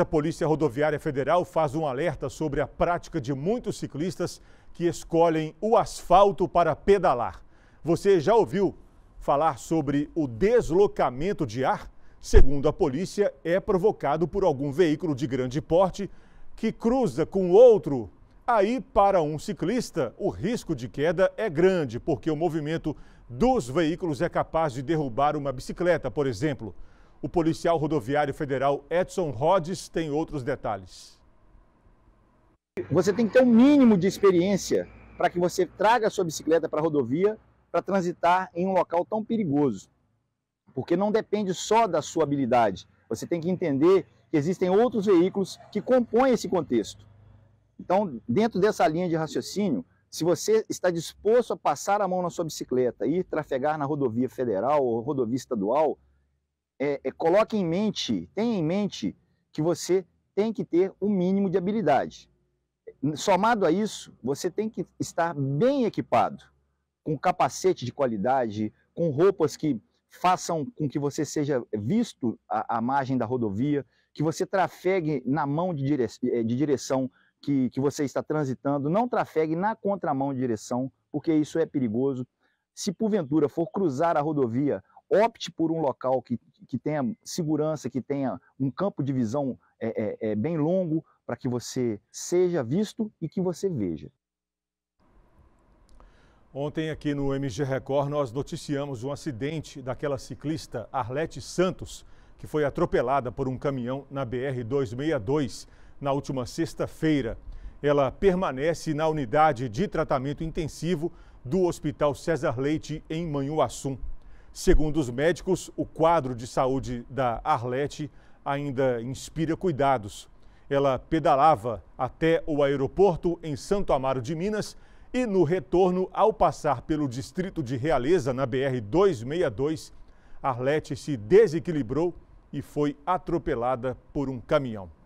A Polícia Rodoviária Federal faz um alerta sobre a prática de muitos ciclistas que escolhem o asfalto para pedalar. Você já ouviu falar sobre o deslocamento de ar? Segundo a polícia, é provocado por algum veículo de grande porte que cruza com outro. Aí, para um ciclista, o risco de queda é grande, porque o movimento dos veículos é capaz de derrubar uma bicicleta, por exemplo. O policial rodoviário federal Edson Rhodes tem outros detalhes. Você tem que ter um mínimo de experiência para que você traga a sua bicicleta para a rodovia para transitar em um local tão perigoso. Porque não depende só da sua habilidade. Você tem que entender que existem outros veículos que compõem esse contexto. Então, dentro dessa linha de raciocínio, se você está disposto a passar a mão na sua bicicleta e ir trafegar na rodovia federal ou rodovia estadual, é, é, coloque em mente, tenha em mente que você tem que ter o um mínimo de habilidade. Somado a isso, você tem que estar bem equipado, com capacete de qualidade, com roupas que façam com que você seja visto à, à margem da rodovia, que você trafegue na mão de, dire, é, de direção que, que você está transitando, não trafegue na contramão de direção, porque isso é perigoso. Se porventura for cruzar a rodovia opte por um local que, que tenha segurança, que tenha um campo de visão é, é, é bem longo, para que você seja visto e que você veja. Ontem, aqui no MG Record, nós noticiamos um acidente daquela ciclista Arlete Santos, que foi atropelada por um caminhão na BR-262 na última sexta-feira. Ela permanece na unidade de tratamento intensivo do Hospital César Leite, em Manhuaçu. Segundo os médicos, o quadro de saúde da Arlete ainda inspira cuidados. Ela pedalava até o aeroporto em Santo Amaro de Minas e, no retorno, ao passar pelo distrito de Realeza, na BR-262, Arlete se desequilibrou e foi atropelada por um caminhão.